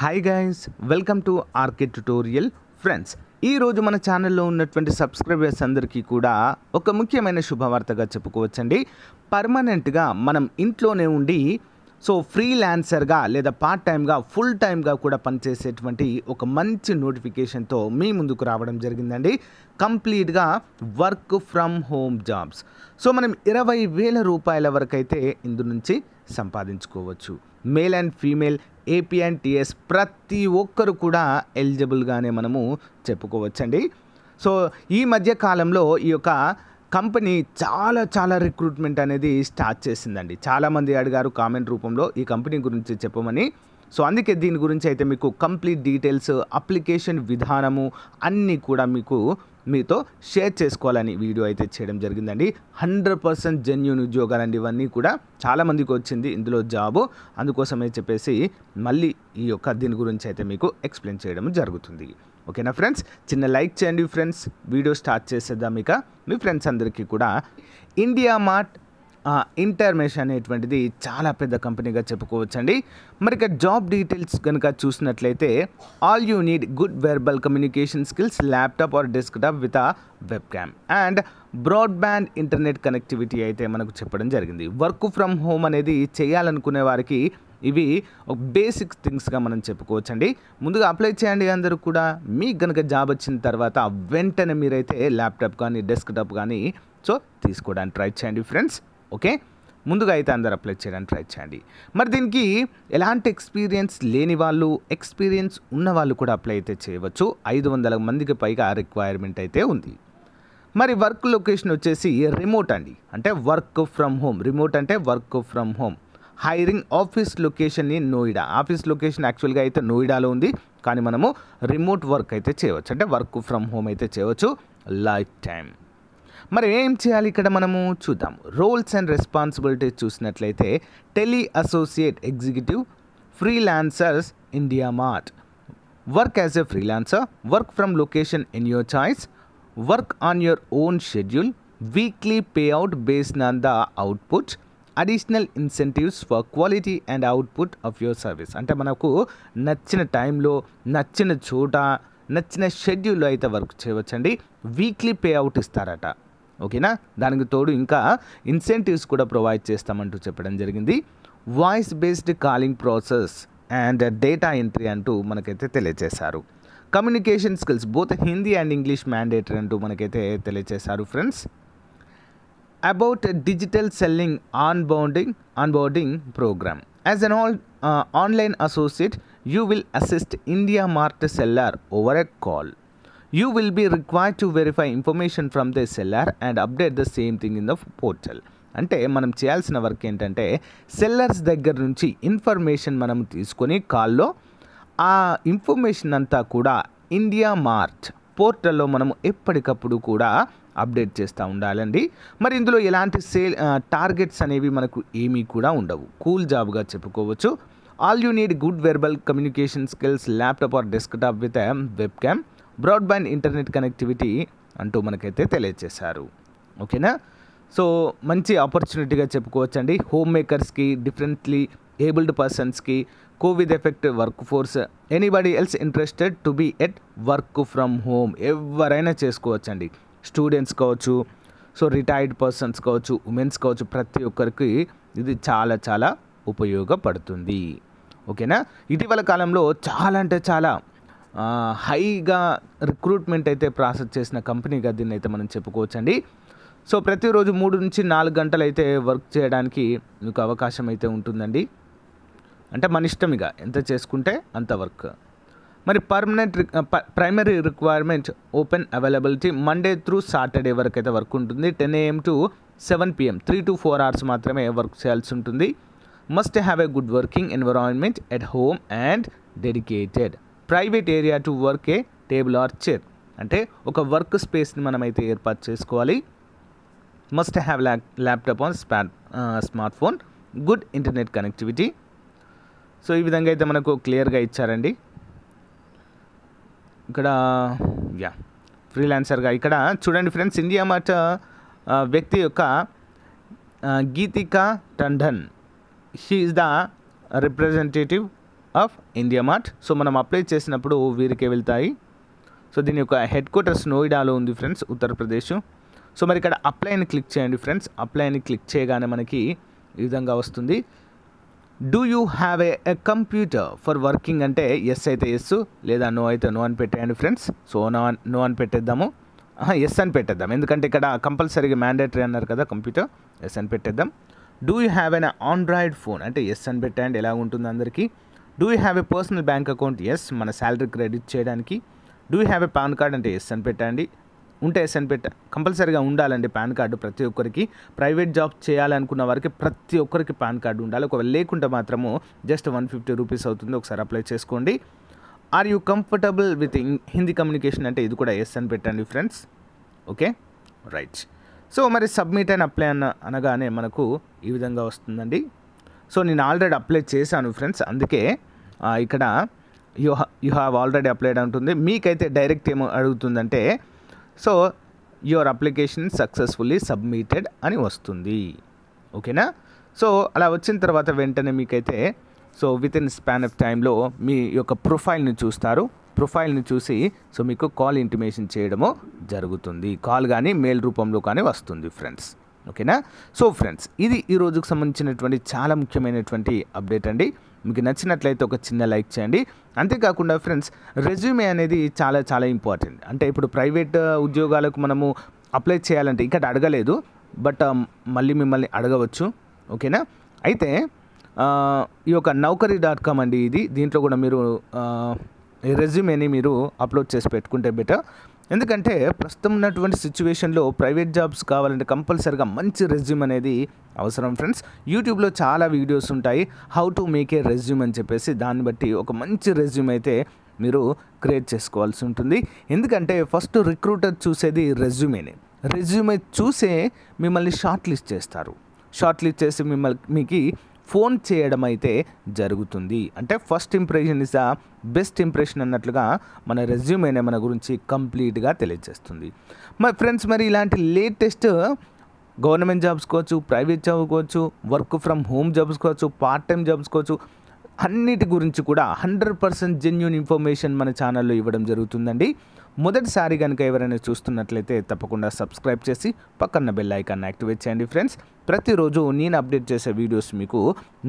hi guys welcome to RK tutorial friends ఈరోజు మన ఛానల్లో ఉన్నటువంటి సబ్స్క్రైబర్స్ అందరికీ కూడా ఒక ముఖ్యమైన శుభవార్తగా చెప్పుకోవచ్చండి పర్మనెంట్గా మనం ఇంట్లోనే ఉండి సో ఫ్రీ ల్యాన్సర్గా లేదా పార్ట్ టైమ్గా ఫుల్ టైమ్గా కూడా పనిచేసేటువంటి ఒక మంచి నోటిఫికేషన్తో మీ ముందుకు రావడం జరిగిందండి కంప్లీట్గా work from home jobs so మనం ఇరవై వేల రూపాయల వరకు అయితే ఇందు నుంచి సంపాదించుకోవచ్చు male and female AP and TS ప్రతి ఒక్కరు కూడా ఎలిజిబుల్గానే మనము చెప్పుకోవచ్చండి సో ఈ మధ్య కాలంలో ఈ యొక్క కంపెనీ చాలా చాలా రిక్రూట్మెంట్ అనేది స్టార్ట్ చేసిందండి చాలామంది అడిగారు కామెంట్ రూపంలో ఈ కంపెనీ గురించి చెప్పమని సో అందుకే దీని గురించి అయితే మీకు కంప్లీట్ డీటెయిల్స్ అప్లికేషన్ విధానము అన్నీ కూడా మీకు మీతో షేర్ చేసుకోవాలని వీడియో అయితే చేయడం జరిగిందండి హండ్రెడ్ పర్సెంట్ జెన్యున్ ఉద్యోగాలండి ఇవన్నీ కూడా చాలామందికి వచ్చింది ఇందులో జాబు అందుకోసమే చెప్పేసి మళ్ళీ ఈ యొక్క దీని గురించి అయితే మీకు ఎక్స్ప్లెయిన్ చేయడం జరుగుతుంది ఓకేనా ఫ్రెండ్స్ చిన్న లైక్ చేయండి ఫ్రెండ్స్ వీడియో స్టార్ట్ చేసేద్దాం ఇక మీ ఫ్రెండ్స్ అందరికీ కూడా ఇండియా మార్ట్ ఇంటర్మేష్ అనేటువంటిది చాలా పెద్ద కంపెనీగా చెప్పుకోవచ్చండి మరి ఇక జాబ్ డీటెయిల్స్ కనుక చూసినట్లయితే all you need good verbal communication skills laptop or desktop with a web cam and broadband internet connectivity అయితే మనకు చెప్పడం జరిగింది వర్క్ ఫ్రమ్ హోమ్ అనేది చేయాలనుకునే వారికి ఇవి బేసిక్ థింగ్స్గా మనం చెప్పుకోవచ్చండి ముందుగా అప్లై చేయండి అందరూ కూడా మీకు కనుక జాబ్ వచ్చిన తర్వాత వెంటనే మీరైతే ల్యాప్టాప్ కానీ డెస్క్టాప్ కానీ సో తీసుకోవడానికి ట్రై చేయండి ఫ్రెండ్స్ ఓకే ముందుగా అయితే అందరు అప్లై చేయడానికి ట్రై చేయండి మరి దీనికి ఎలాంటి ఎక్స్పీరియన్స్ లేని వాళ్ళు ఎక్స్పీరియన్స్ ఉన్న వాళ్ళు కూడా అప్లై అయితే చేయవచ్చు ఐదు వందల మందికి పైగా రిక్వైర్మెంట్ అయితే ఉంది మరి వర్క్ లొకేషన్ వచ్చేసి రిమోట్ అండి అంటే వర్క్ ఫ్రమ్ హోమ్ రిమోట్ అంటే work from home hiring office location in Noida office location యాక్చువల్గా అయితే నోయిడాలో ఉంది కానీ మనము రిమోట్ వర్క్ అయితే చేయవచ్చు అంటే వర్క్ ఫ్రమ్ హోమ్ అయితే చేయవచ్చు లైఫ్ టైం మరి ఏం చేయాలి ఇక్కడ మనము చూద్దాం రోల్స్ అండ్ రెస్పాన్సిబిలిటీస్ చూసినట్లయితే tele associate executive freelancers IndiaMART work as a freelancer work from location in your choice work on your own schedule weekly pay out based on the output additional incentives for quality and output of your service అంటే మనకు నచ్చిన టైంలో నచ్చిన చోట నచ్చిన షెడ్యూల్లో అయితే work చేయవచ్చండి వీక్లీ పే అవుట్ ఇస్తారట ఓకేనా దానికి తోడు ఇంకా ఇన్సెంటివ్స్ కూడా ప్రొవైడ్ చేస్తామంటూ చెప్పడం జరిగింది voice based calling process and data entry అంటూ మనకైతే తెలియజేశారు communication skills both Hindi and English mandatory అంటూ మనకైతే తెలియజేశారు friends about digital selling on bounding boarding program as an all online associate you will assist IndiaMART seller over a call you will be required to verify information from the seller and update the same thing in the portal అంటే మనం చేయాల్సిన work ఏంటంటే sellers దగ్గర నుంచి information మనం తీసుకొని కాల్లో ఆ ఇన్ఫర్మేషన్ అంతా కూడా ఇండియా మార్ట్ పోర్టల్లో మనం ఎప్పటికప్పుడు కూడా అప్డేట్ చేస్తూ ఉండాలండి మరి ఇందులో ఎలాంటి సేల్ టార్గెట్స్ అనేవి మనకు ఏమీ కూడా ఉండవు కూల్ జాబ్గా చెప్పుకోవచ్చు all you need good verbal communication skills laptop or desktop with web cam broadband internet connectivity అంటూ మనకైతే తెలియజేశారు ఓకేనా సో మంచి ఆపర్చునిటీగా చెప్పుకోవచ్చండి హోమ్ మేకర్స్కి డిఫరెంట్లీ ఏబుల్డ్ పర్సన్స్కి covid effect work force anybody else interested to be at work from home ఎవరైనా చేసుకోవచ్చండి స్టూడెంట్స్ కావచ్చు సో రిటైర్డ్ పర్సన్స్ కావచ్చు ఉమెన్స్ కావచ్చు ప్రతి ఒక్కరికి ఇది చాలా చాలా ఉపయోగపడుతుంది ఓకేనా ఇటీవల కాలంలో చాలా అంటే చాలా హైగా రిక్రూట్మెంట్ అయితే ప్రాసెస్ చేసిన కంపెనీగా దీన్ని అయితే మనం చెప్పుకోవచ్చండి సో ప్రతిరోజు మూడు నుంచి నాలుగు గంటలు అయితే వర్క్ చేయడానికి మీకు అవకాశం అయితే ఉంటుందండి అంటే మన ఇష్టం ఇక ఎంత చేసుకుంటే అంత వర్క్ మరి permanent primary requirement open availability Monday through Saturday వరకు అయితే వర్క్ ఉంటుంది ten AM to seven PM three to four hours మాత్రమే వర్క్ చేయాల్సి ఉంటుంది must have a good working environment at home and dedicated private area to work a table or chair అంటే ఒక work స్పేస్ని మనమైతే ఏర్పాటు చేసుకోవాలి must have lap laptop on spot smart phone good internet connectivity so ఈ విధంగా అయితే మనకు క్లియర్గా ఇచ్చారండి ఇక్కడ యా ఫ్రీలాన్సర్గా ఇక్కడ చూడండి ఫ్రెండ్స్ ఇండియా మాట వ్యక్తి యొక్క Geetika Tandon she is the representative of IndiaMART so మనం అప్లై చేసినప్పుడు వీరికే వెళ్తాయి సో దీని యొక్క హెడ్ క్వార్టర్స్ నోయిడాలో ఉంది ఫ్రెండ్స్ ఉత్తరప్రదేశ్ సో మరి ఇక్కడ అప్లై అని క్లిక్ చేయండి ఫ్రెండ్స్ అప్లై అని క్లిక్ చేయగానే మనకి ఈ విధంగా వస్తుంది do you have a computer for working అంటే ఎస్ అయితే ఎస్ లేదా నో అయితే నో అని పెట్టేయండి ఫ్రెండ్స్ సో నో నో అని పెట్టేద్దాము ఎస్ అని పెట్టేద్దాం ఎందుకంటే ఇక్కడ కంపల్సరీగా మ్యాండేటరీ అన్నారు కదా కంప్యూటర్ ఎస్ అని పెట్టేద్దాం do you have an android phone అంటే ఎస్ అని పెట్టండి ఎలా ఉంటుంది అందరికీ do you have a personal bank account yes మన శాలరీ క్రెడిట్ చేయడానికి do you have a PAN card అంటే ఎస్ అని పెట్టండి ఉంటే ఎస్ అని పెట్ట కంపల్సరీగా ఉండాలండి పాన్ కార్డు ప్రతి ఒక్కరికి ప్రైవేట్ జాబ్ చేయాలనుకున్న వారికి ప్రతి ఒక్కరికి పాన్ కార్డు ఉండాలి ఒకవేళ లేకుంటే మాత్రము జస్ట్ వన్ ఫిఫ్టీ రూపీస్ అవుతుంది ఒకసారి అప్లై చేసుకోండి are you comfortable with Hindi communication అంటే ఇది కూడా ఎస్ అని పెట్టండి ఫ్రెండ్స్ ఓకే రైట్ సో మరి సబ్మిట్ అండ్ అప్లై అన్న అనగానే మనకు ఈ విధంగా వస్తుందండి సో నేను ఆల్రెడీ అప్లై చేశాను ఫ్రెండ్స్ అందుకే ఇక్కడ you you have already applied అంటుంది మీకైతే డైరెక్ట్ ఏమో అడుగుతుందంటే so your application successfully submitted అని వస్తుంది ఓకేనా సో అలా వచ్చిన తర్వాత వెంటనే మీకైతే so within span of టైంలో మీ యొక్క ప్రొఫైల్ని చూస్తారు ప్రొఫైల్ని చూసి సో మీకు కాల్ ఇంటిమేషన్ చేయడము జరుగుతుంది కాల్ కానీ మెయిల్ రూపంలో కానీ వస్తుంది ఫ్రెండ్స్ ఓకేనా సో ఫ్రెండ్స్ ఇది ఈరోజుకు సంబంధించినటువంటి చాలా ముఖ్యమైనటువంటి అప్డేట్ అండి మీకు నచ్చినట్లయితే ఒక చిన్న లైక్ చేయండి అంతేకాకుండా ఫ్రెండ్స్ రెజ్యూమే అనేది చాలా చాలా ఇంపార్టెంట్ అంటే ఇప్పుడు ప్రైవేట్ ఉద్యోగాలకు మనము అప్లై చేయాలంటే ఇంకా అడగలేదు బట్ మళ్ళీ మిమ్మల్ని అడగవచ్చు ఓకేనా అయితే ఈ యొక్క నౌకరీ డాట్ కామ్ అండి ఇది దీంట్లో కూడా మీరు రెజ్యూమేని మీరు అప్లోడ్ చేసి పెట్టుకుంటే బెటర్ ఎందుకంటే ప్రస్తుతం ఉన్నటువంటి సిచ్యువేషన్లో ప్రైవేట్ జాబ్స్ కావాలంటే కంపల్సరిగా మంచి రెజ్యూమ్ అనేది అవసరం ఫ్రెండ్స్ యూట్యూబ్లో చాలా వీడియోస్ ఉంటాయి how to make a resume అని చెప్పేసి దాన్ని బట్టి ఒక మంచి రెజ్యూమ్ అయితే మీరు క్రియేట్ చేసుకోవాల్సి ఉంటుంది ఎందుకంటే ఫస్ట్ రిక్రూటర్ చూసేది రెజ్యూమేనే రెజ్యూమే చూసే మిమ్మల్ని షార్ట్ లిస్ట్ చేస్తారు షార్ట్ లిస్ట్ చేసి మిమ్మల్ని మీకు ఫోన్ చేయడం అయితే జరుగుతుంది అంటే first impression is a best impression అన్నట్లుగా మన రెజ్యూమేనే మన గురించి కంప్లీట్గా తెలియజేస్తుంది మరి ఫ్రెండ్స్ మరి ఇలాంటి లేటెస్ట్ గవర్నమెంట్ జాబ్స్ కావచ్చు ప్రైవేట్ జాబ్ కావచ్చు వర్క్ ఫ్రమ్ హోమ్ జాబ్స్ కావచ్చు పార్ట్ టైం జాబ్స్ కావచ్చు అన్నిటి గురించి కూడా హండ్రెడ్ పర్సెంట్ జెన్యున్ ఇన్ఫర్మేషన్ మన ఛానల్లో ఇవ్వడం జరుగుతుందండి మొదటిసారి కనుక ఎవరైనా చూస్తున్నట్లయితే తప్పకుండా సబ్స్క్రైబ్ చేసి పక్కన బెల్ ఐకాన్ యాక్టివేట్ చేయండి ఫ్రెండ్స్ ప్రతిరోజు నేను అప్డేట్ చేసే వీడియోస్ మీకు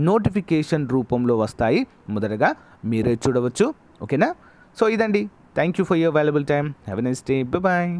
నోటిఫికేషన్ రూపంలో వస్తాయి మొదటగా మీరే చూడవచ్చు ఓకేనా సో ఇదండి thank you for your available time have a nice day bye